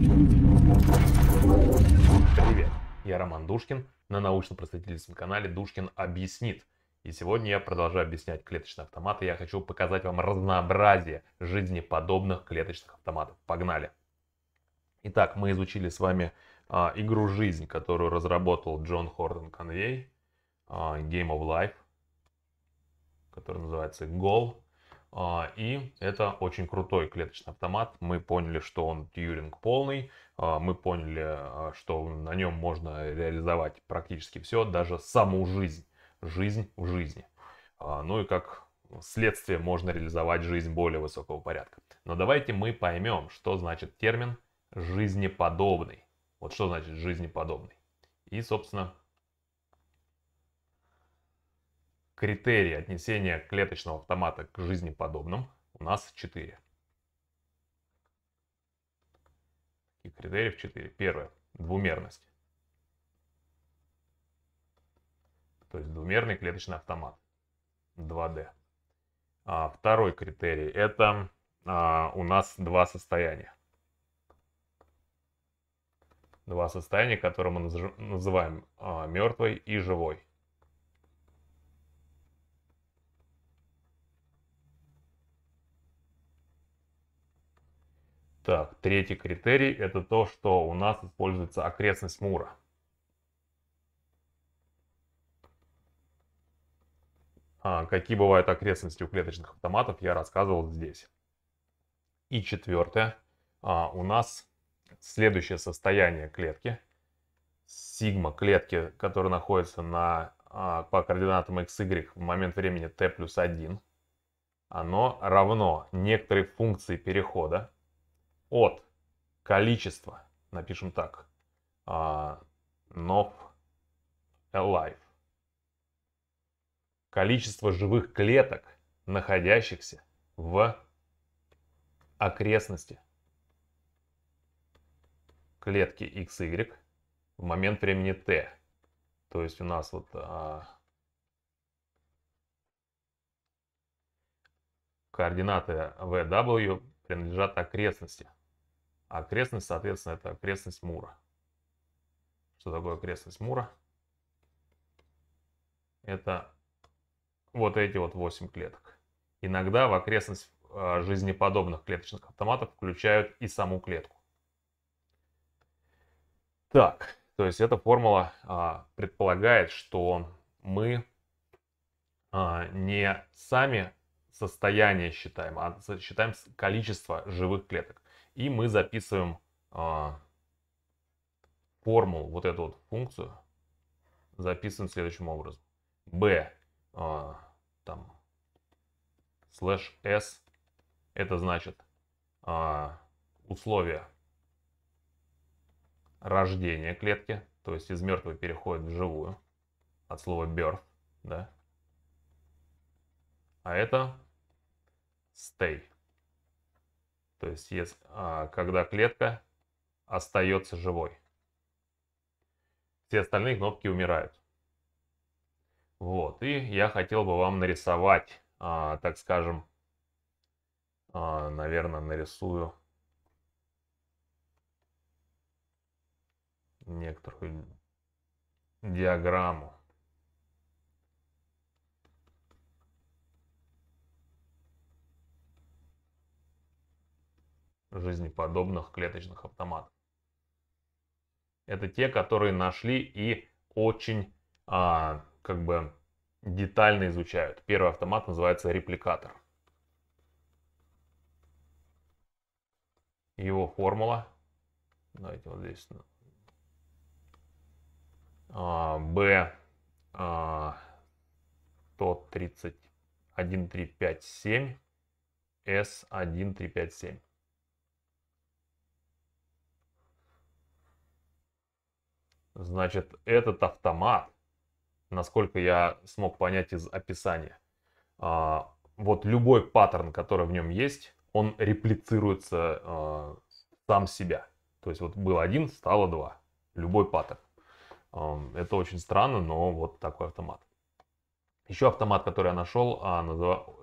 Привет, я Роман Душкин на научно-просветительском канале Душкин объяснит. И сегодня я продолжаю объяснять клеточные автоматы. Я хочу показать вам разнообразие жизнеподобных клеточных автоматов. Погнали! Итак, мы изучили с вами а, игру «Жизнь», которую разработал Джон Хорден Конвей, а, Game of Life, который называется «Гол». А, и это очень крутой клеточный автомат. Мы поняли, что он тьюринг полный. А, мы поняли, а, что на нем можно реализовать практически все, даже саму жизнь. Жизнь в жизни. Ну и как следствие можно реализовать жизнь более высокого порядка. Но давайте мы поймем, что значит термин жизнеподобный. Вот что значит жизнеподобный. И, собственно, критерии отнесения клеточного автомата к жизнеподобным у нас 4. И критериев 4. Первое. Двумерность. То есть двумерный клеточный автомат. 2D. А второй критерий это а, у нас два состояния. Два состояния, которые мы называем а, мертвой и живой. Так, третий критерий это то, что у нас используется окрестность Мура. А, какие бывают окрестности у клеточных автоматов, я рассказывал здесь. И четвертое, а, у нас следующее состояние клетки. Сигма клетки, которая находится на, а, по координатам x, y в момент времени t плюс 1, оно равно некоторой функции перехода от количества, напишем так, а, нов alive. Количество живых клеток, находящихся в окрестности клетки XY в момент времени t. То есть у нас вот а, координаты VW принадлежат окрестности а окрестность, соответственно, это окрестность Мура. Что такое окрестность Мура? Это вот эти вот 8 клеток. Иногда в окрестность э, жизнеподобных клеточных автоматов включают и саму клетку. Так, то есть эта формула а, предполагает, что мы а, не сами состояние считаем, а считаем количество живых клеток. И мы записываем а, формулу, вот эту вот функцию, записываем следующим образом. b а, там слэш s это значит а, условие рождения клетки, то есть из мертвой переходит в живую, от слова birth, да. А это stay. То есть, если, а, когда клетка остается живой. Все остальные кнопки умирают. Вот, и я хотел бы вам нарисовать, а, так скажем, а, наверное, нарисую некоторую диаграмму. жизнеподобных клеточных автоматов. Это те, которые нашли и очень а, как бы детально изучают. Первый автомат называется репликатор. Его формула, давайте вот здесь, а, B а, 131 357 S1357. Значит, этот автомат, насколько я смог понять из описания, а, вот любой паттерн, который в нем есть, он реплицируется а, сам себя. То есть вот был один, стало два. Любой паттерн. А, это очень странно, но вот такой автомат. Еще автомат, который я нашел,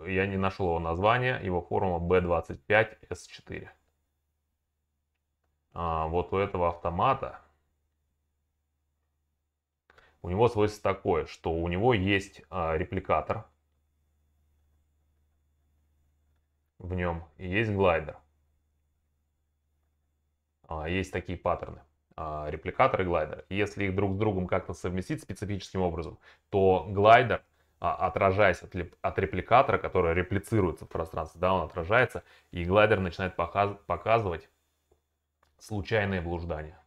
я не нашел его название, его форма B25S4. вот у этого автомата у него свойство такое, что у него есть а, репликатор в нем и есть глайдер. А, есть такие паттерны. А, репликатор и глайдер. Если их друг с другом как-то совместить специфическим образом, то глайдер, а, отражаясь от, от репликатора, который реплицируется в пространстве, да, он отражается, и глайдер начинает показывать случайные блуждания.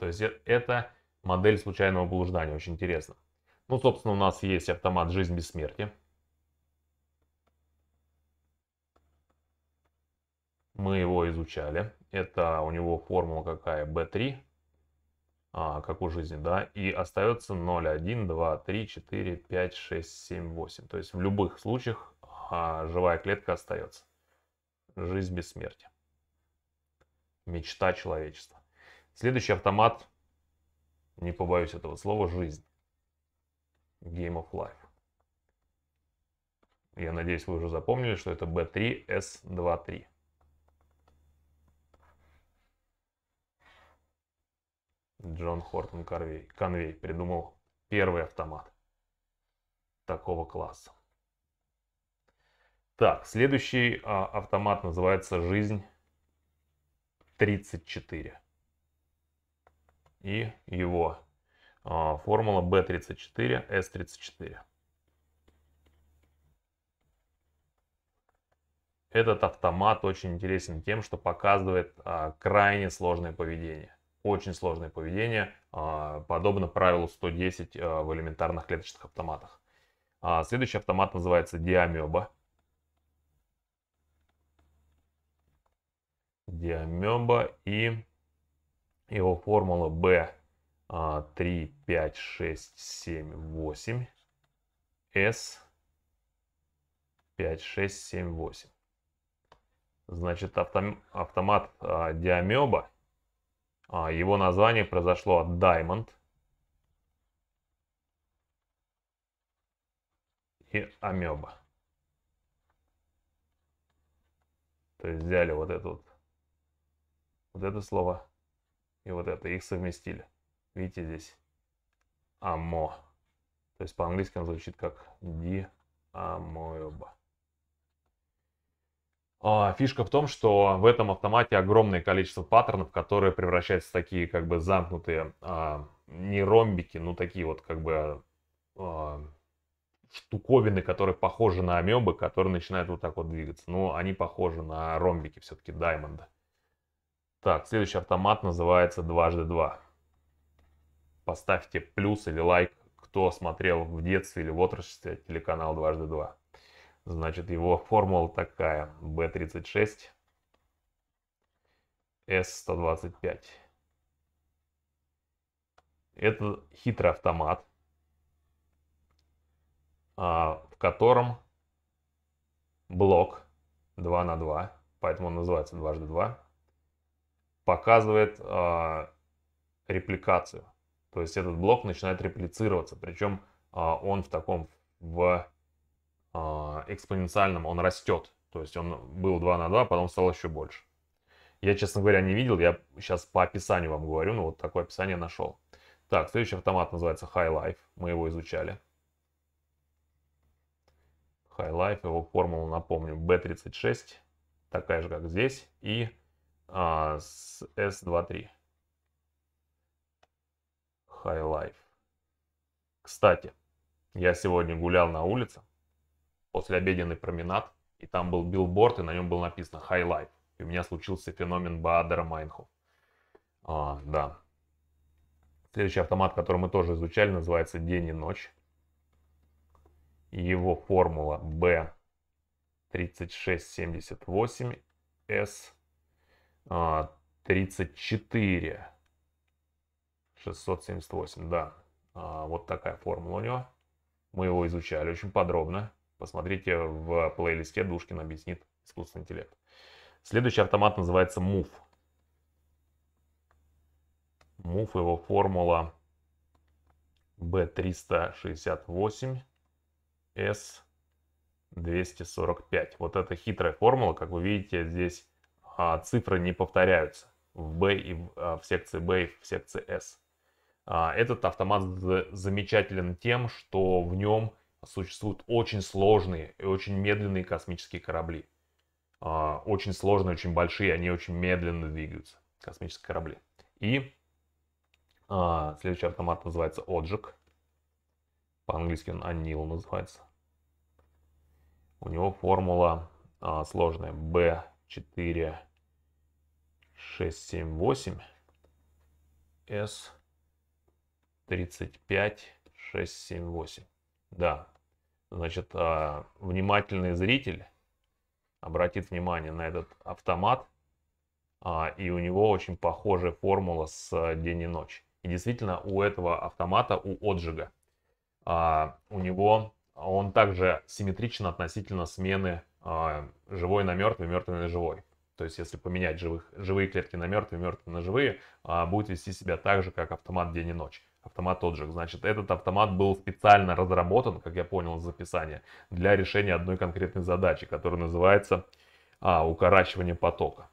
То есть э, это модель случайного блуждания, очень интересно. Ну, собственно, у нас есть автомат «Жизнь без смерти». Мы его изучали. Это у него формула какая? B3, а, как у жизни, да? И остается 0, 1, 2, 3, 4, 5, 6, 7, 8. То есть в любых случаях а, живая клетка остается. Жизнь без смерти. Мечта человечества. Следующий автомат, не побоюсь этого слова, жизнь. Game of Life. Я надеюсь, вы уже запомнили, что это B3S23. Джон Хортон Конвей, Конвей придумал первый автомат такого класса. Так, следующий а, автомат называется «Жизнь 34» и его а, формула B34S34. Этот автомат очень интересен тем, что показывает а, крайне сложное поведение. Очень сложное поведение, а, подобно правилу 110 в элементарных клеточных автоматах. следующий автомат называется диамеба. Диамеба и его формула B3, 5, 6, 7, 8, S, 5, 6, 7, 8. Значит, автом, автомат а, Диамеба, а, его название произошло от Diamond. И Амеба. То есть взяли вот это вот, вот это слово и вот это, их совместили. Видите здесь? Амо. То есть по-английски он звучит как ди амоеба. А, фишка в том, что в этом автомате огромное количество паттернов, которые превращаются в такие как бы замкнутые, а, не ромбики, но такие вот как бы а, штуковины, которые похожи на амебы, которые начинают вот так вот двигаться. Но они похожи на ромбики все-таки даймонда. Так, следующий автомат называется дважды два. Поставьте плюс или лайк, кто смотрел в детстве или в отрочестве телеканал дважды два. Значит, его формула такая. B36, S125. Это хитрый автомат, а, в котором блок 2 на 2, поэтому он называется дважды 2 показывает э, репликацию. То есть этот блок начинает реплицироваться. Причем э, а, он в таком в э, экспоненциальном, он растет. То есть он был 2 на 2, потом стал еще больше. Я, честно говоря, не видел, я сейчас по описанию вам говорю, но вот такое описание нашел. Так, следующий автомат называется High Life, мы его изучали. High Life, его формула, напомню, B36, такая же, как здесь, и а, с S23. High Life. Кстати, я сегодня гулял на улице, после обеденный променад, и там был билборд, и на нем было написано High Life. И у меня случился феномен Баадера Майнхоф. А, да. Следующий автомат, который мы тоже изучали, называется День и ночь. Его формула B3678S 34 а, 678, да. А, вот такая формула у него. Мы его изучали очень подробно. Посмотрите в плейлисте Душкин объяснит искусственный интеллект. Следующий автомат называется MOVE. MOVE, его формула B368S245. Вот эта хитрая формула, как вы видите, здесь а цифры не повторяются в B и в, а, в секции B и в секции S. А, этот автомат замечателен тем, что в нем существуют очень сложные и очень медленные космические корабли. очень сложные, очень большие, они очень медленно двигаются, космические корабли. И следующий автомат называется Оджик. По-английски он Анил называется. У него формула а, сложная. B4 678 S 35 678. Да, значит, а, внимательный зритель обратит внимание на этот автомат, а, и у него очень похожая формула с а, день и ночь. И действительно, у этого автомата, у отжига, у него он также симметричен относительно смены живой на мертвый, мертвый на живой. То есть, если поменять живых, живые клетки на мертвые, мертвые на живые, а, будет вести себя так же, как автомат день и ночь. Автомат тот же. Значит, этот автомат был специально разработан, как я понял из описания, для решения одной конкретной задачи, которая называется а, укорачивание потока.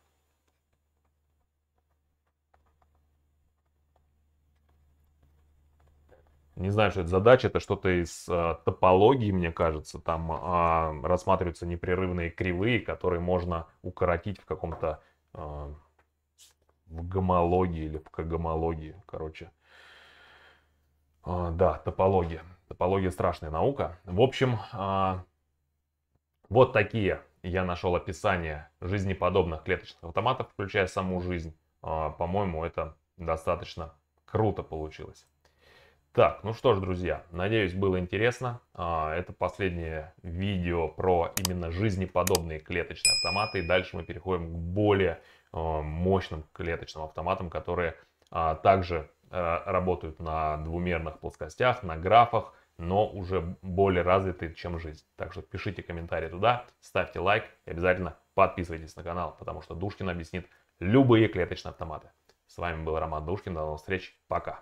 не знаю, что это задача, это что-то из э, топологии, мне кажется. Там э, рассматриваются непрерывные кривые, которые можно укоротить в каком-то э, в гомологии или в когомологии, короче. Э, да, топология. Топология страшная наука. В общем, э, вот такие я нашел описание жизнеподобных клеточных автоматов, включая саму жизнь. Э, по-моему, это достаточно круто получилось. Так, ну что ж, друзья, надеюсь, было интересно. А, это последнее видео про именно жизнеподобные клеточные автоматы. И дальше мы переходим к более а, мощным клеточным автоматам, которые а, также работают на двумерных плоскостях, на графах, но уже более развитые, чем жизнь. Так что пишите комментарии туда, ставьте лайк и обязательно подписывайтесь на канал, потому что Душкин объяснит любые клеточные автоматы. С вами был Роман Душкин, до новых встреч, пока!